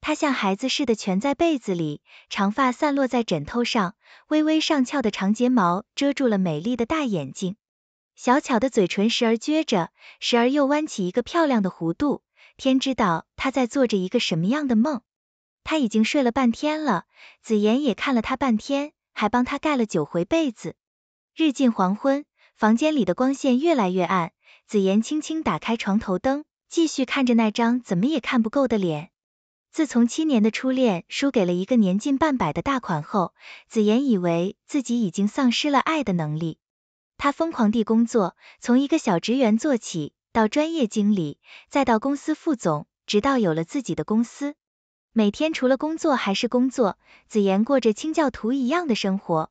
她像孩子似的蜷在被子里，长发散落在枕头上，微微上翘的长睫毛遮住了美丽的大眼睛，小巧的嘴唇时而撅着，时而又弯起一个漂亮的弧度。天知道他在做着一个什么样的梦。他已经睡了半天了，紫妍也看了他半天，还帮他盖了九回被子。日近黄昏，房间里的光线越来越暗，紫妍轻轻打开床头灯，继续看着那张怎么也看不够的脸。自从七年的初恋输给了一个年近半百的大款后，子妍以为自己已经丧失了爱的能力。她疯狂地工作，从一个小职员做起，到专业经理，再到公司副总，直到有了自己的公司。每天除了工作还是工作，子妍过着清教徒一样的生活。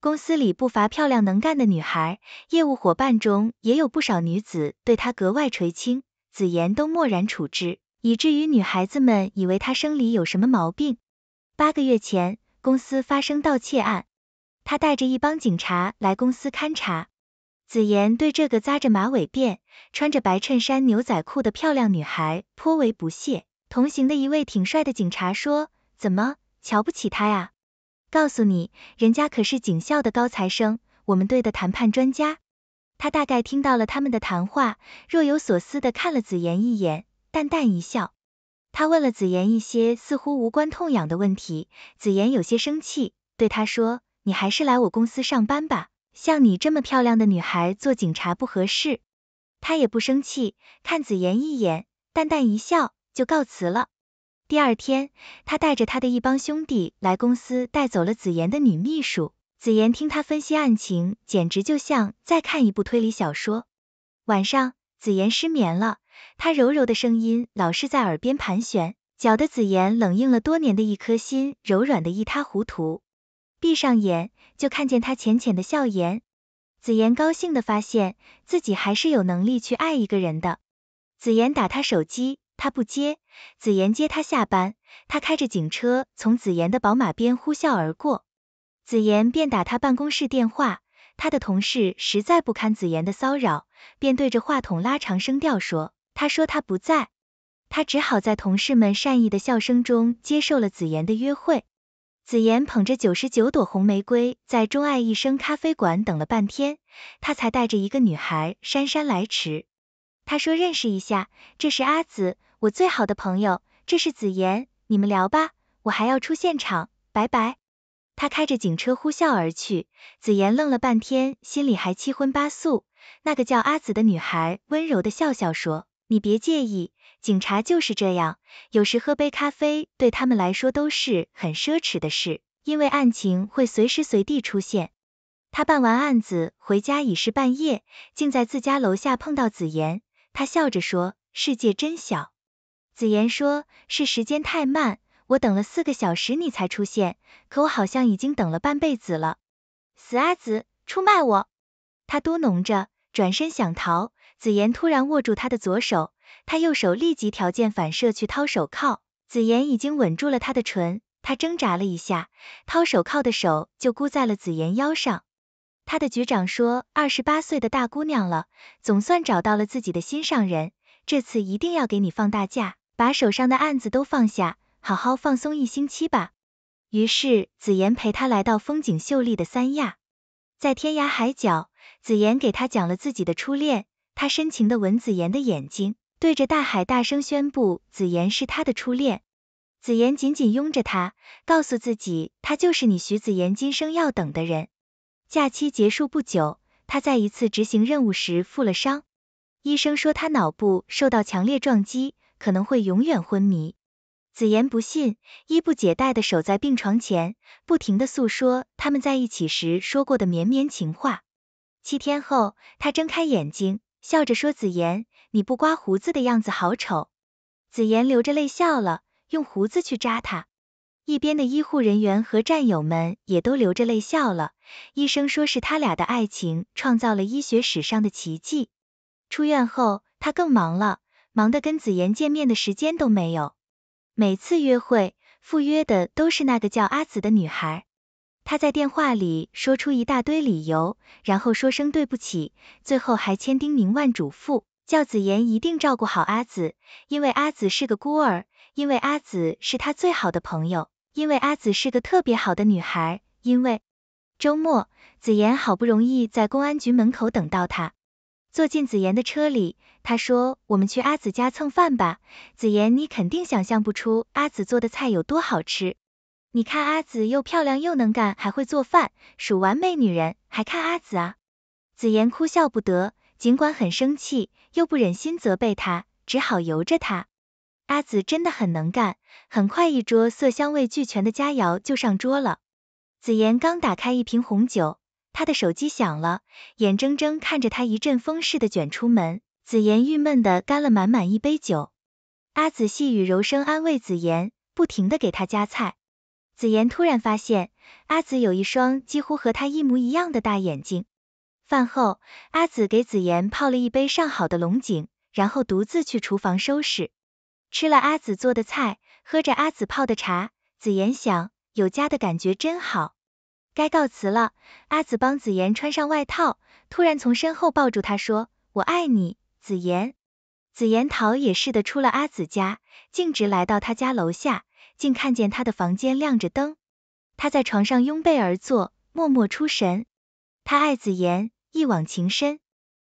公司里不乏漂亮能干的女孩，业务伙伴中也有不少女子对她格外垂青，子妍都漠然处之。以至于女孩子们以为她生理有什么毛病。八个月前，公司发生盗窃案，他带着一帮警察来公司勘察。子妍对这个扎着马尾辫、穿着白衬衫牛仔裤的漂亮女孩颇为不屑。同行的一位挺帅的警察说：“怎么，瞧不起她呀？告诉你，人家可是警校的高材生，我们队的谈判专家。”他大概听到了他们的谈话，若有所思的看了子妍一眼。淡淡一笑，他问了子妍一些似乎无关痛痒的问题，子妍有些生气，对他说：“你还是来我公司上班吧，像你这么漂亮的女孩做警察不合适。”他也不生气，看子妍一眼，淡淡一笑就告辞了。第二天，他带着他的一帮兄弟来公司，带走了子妍的女秘书。子妍听他分析案情，简直就像在看一部推理小说。晚上，子妍失眠了。他柔柔的声音老是在耳边盘旋，搅得紫妍冷硬了多年的一颗心柔软的一塌糊涂。闭上眼，就看见他浅浅的笑颜。紫妍高兴的发现自己还是有能力去爱一个人的。紫妍打他手机，他不接；紫妍接他下班，他开着警车从紫妍的宝马边呼啸而过。紫妍便打他办公室电话，他的同事实在不堪紫妍的骚扰，便对着话筒拉长声调说。他说他不在，他只好在同事们善意的笑声中接受了紫妍的约会。紫妍捧着九十九朵红玫瑰，在钟爱一生咖啡馆等了半天，他才带着一个女孩姗姗来迟。他说认识一下，这是阿紫，我最好的朋友，这是紫妍，你们聊吧，我还要出现场，拜拜。他开着警车呼啸而去，紫妍愣了半天，心里还七荤八素。那个叫阿紫的女孩温柔的笑笑说。你别介意，警察就是这样，有时喝杯咖啡对他们来说都是很奢侈的事，因为案情会随时随地出现。他办完案子回家已是半夜，竟在自家楼下碰到子言。他笑着说：“世界真小。”子言说：“是时间太慢，我等了四个小时你才出现，可我好像已经等了半辈子了。”死阿子，出卖我！他嘟哝着，转身想逃。紫妍突然握住他的左手，他右手立即条件反射去掏手铐，紫妍已经稳住了他的唇，他挣扎了一下，掏手铐的手就箍在了紫妍腰上。他的局长说，二十八岁的大姑娘了，总算找到了自己的心上人，这次一定要给你放大假，把手上的案子都放下，好好放松一星期吧。于是紫妍陪他来到风景秀丽的三亚，在天涯海角，紫妍给他讲了自己的初恋。他深情的吻子妍的眼睛，对着大海大声宣布，子妍是他的初恋。子妍紧紧拥着他，告诉自己，他就是你徐子妍今生要等的人。假期结束不久，他在一次执行任务时负了伤，医生说他脑部受到强烈撞击，可能会永远昏迷。子妍不信，衣不解带地守在病床前，不停地诉说他们在一起时说过的绵绵情话。七天后，他睁开眼睛。笑着说：“子妍，你不刮胡子的样子好丑。”子妍流着泪笑了，用胡子去扎他。一边的医护人员和战友们也都流着泪笑了。医生说，是他俩的爱情创造了医学史上的奇迹。出院后，他更忙了，忙得跟子妍见面的时间都没有。每次约会，赴约的都是那个叫阿紫的女孩。他在电话里说出一大堆理由，然后说声对不起，最后还千叮咛万嘱咐，叫子妍一定照顾好阿紫，因为阿紫是个孤儿，因为阿紫是他最好的朋友，因为阿紫是个特别好的女孩，因为周末，子妍好不容易在公安局门口等到他，坐进子妍的车里，他说我们去阿紫家蹭饭吧，子妍你肯定想象不出阿紫做的菜有多好吃。你看阿紫又漂亮又能干，还会做饭，属完美女人。还看阿紫啊？紫妍哭笑不得，尽管很生气，又不忍心责备她，只好由着她。阿紫真的很能干，很快一桌色香味俱全的佳肴就上桌了。紫妍刚打开一瓶红酒，她的手机响了，眼睁睁看着他一阵风似的卷出门，紫妍郁闷的干了满满一杯酒。阿紫细语柔声安慰紫妍，不停的给她夹菜。子妍突然发现阿紫有一双几乎和她一模一样的大眼睛。饭后，阿紫给子妍泡了一杯上好的龙井，然后独自去厨房收拾。吃了阿紫做的菜，喝着阿紫泡的茶，子妍想，有家的感觉真好。该告辞了，阿紫帮子妍穿上外套，突然从身后抱住她说：“我爱你，子妍。”子妍逃也似的出了阿紫家，径直来到他家楼下。竟看见他的房间亮着灯，他在床上拥被而坐，默默出神。他爱子言，一往情深。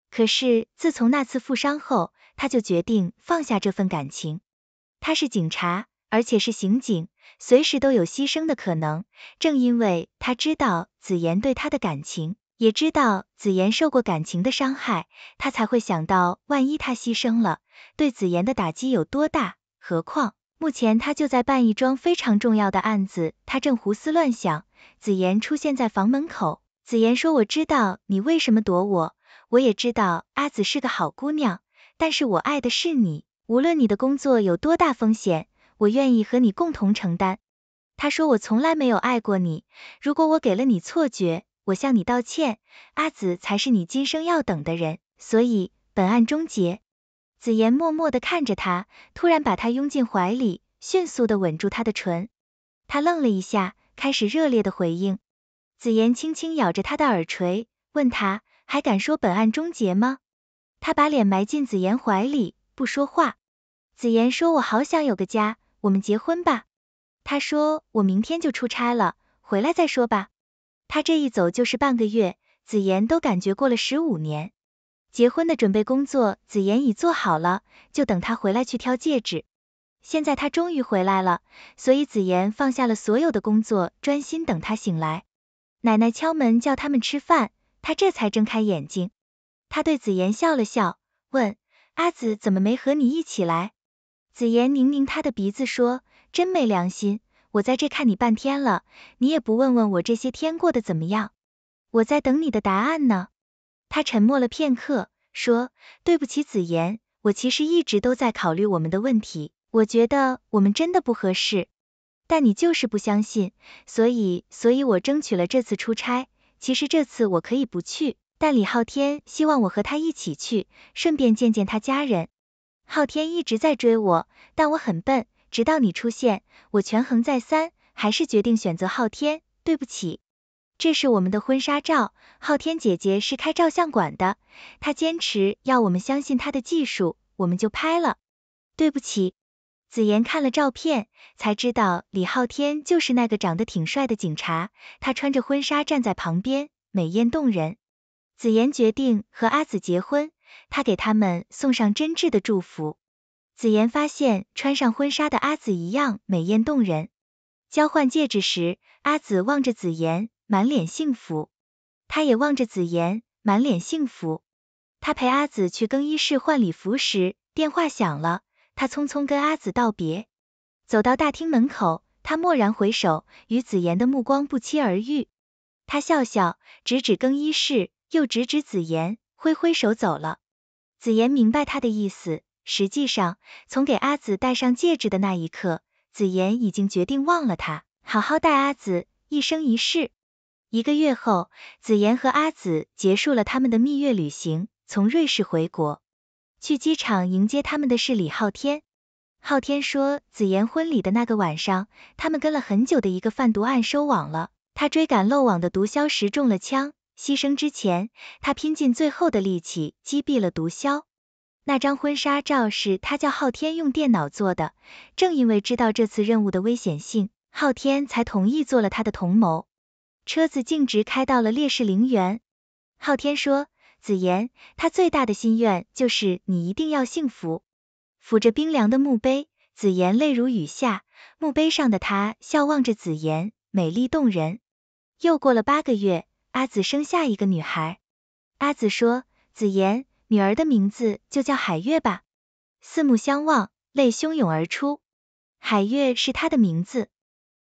可是自从那次负伤后，他就决定放下这份感情。他是警察，而且是刑警，随时都有牺牲的可能。正因为他知道子言对他的感情，也知道子言受过感情的伤害，他才会想到万一他牺牲了，对子言的打击有多大。何况。目前他就在办一桩非常重要的案子，他正胡思乱想。紫妍出现在房门口，紫妍说：“我知道你为什么躲我，我也知道阿紫是个好姑娘，但是我爱的是你，无论你的工作有多大风险，我愿意和你共同承担。”他说：“我从来没有爱过你，如果我给了你错觉，我向你道歉。阿紫才是你今生要等的人，所以本案终结。”子妍默默的看着他，突然把他拥进怀里，迅速的吻住他的唇。他愣了一下，开始热烈的回应。子妍轻轻咬着他的耳垂，问他还敢说本案终结吗？他把脸埋进子妍怀里，不说话。子妍说：“我好想有个家，我们结婚吧。”他说：“我明天就出差了，回来再说吧。”他这一走就是半个月，子妍都感觉过了十五年。结婚的准备工作，子妍已做好了，就等他回来去挑戒指。现在他终于回来了，所以子妍放下了所有的工作，专心等他醒来。奶奶敲门叫他们吃饭，他这才睁开眼睛。他对子妍笑了笑，问：“阿紫怎么没和你一起来？”子妍拧拧他的鼻子说：“真没良心，我在这看你半天了，你也不问问我这些天过得怎么样？我在等你的答案呢。”他沉默了片刻，说：“对不起，子妍，我其实一直都在考虑我们的问题，我觉得我们真的不合适，但你就是不相信，所以，所以我争取了这次出差。其实这次我可以不去，但李昊天希望我和他一起去，顺便见见他家人。昊天一直在追我，但我很笨，直到你出现，我权衡再三，还是决定选择昊天。对不起。”这是我们的婚纱照，昊天姐姐是开照相馆的，她坚持要我们相信她的技术，我们就拍了。对不起，紫妍看了照片才知道李昊天就是那个长得挺帅的警察，他穿着婚纱站在旁边，美艳动人。紫妍决定和阿紫结婚，他给他们送上真挚的祝福。紫妍发现穿上婚纱的阿紫一样美艳动人。交换戒指时，阿紫望着紫妍。满脸幸福，他也望着子妍，满脸幸福。他陪阿紫去更衣室换礼服时，电话响了，他匆匆跟阿紫道别，走到大厅门口，他蓦然回首，与子妍的目光不期而遇。他笑笑，指指更衣室，又指指子妍，挥挥手走了。子妍明白他的意思，实际上，从给阿紫戴上戒指的那一刻，子妍已经决定忘了他，好好待阿紫，一生一世。一个月后，子妍和阿紫结束了他们的蜜月旅行，从瑞士回国。去机场迎接他们的是李昊天。昊天说，子妍婚礼的那个晚上，他们跟了很久的一个贩毒案收网了。他追赶漏网的毒枭时中了枪，牺牲之前，他拼尽最后的力气击毙了毒枭。那张婚纱照是他叫昊天用电脑做的。正因为知道这次任务的危险性，昊天才同意做了他的同谋。车子径直开到了烈士陵园，昊天说：“子言，他最大的心愿就是你一定要幸福。”抚着冰凉的墓碑，子言泪如雨下，墓碑上的他笑望着子言，美丽动人。又过了八个月，阿紫生下一个女孩，阿紫说：“子言，女儿的名字就叫海月吧。”四目相望，泪汹涌而出，海月是她的名字。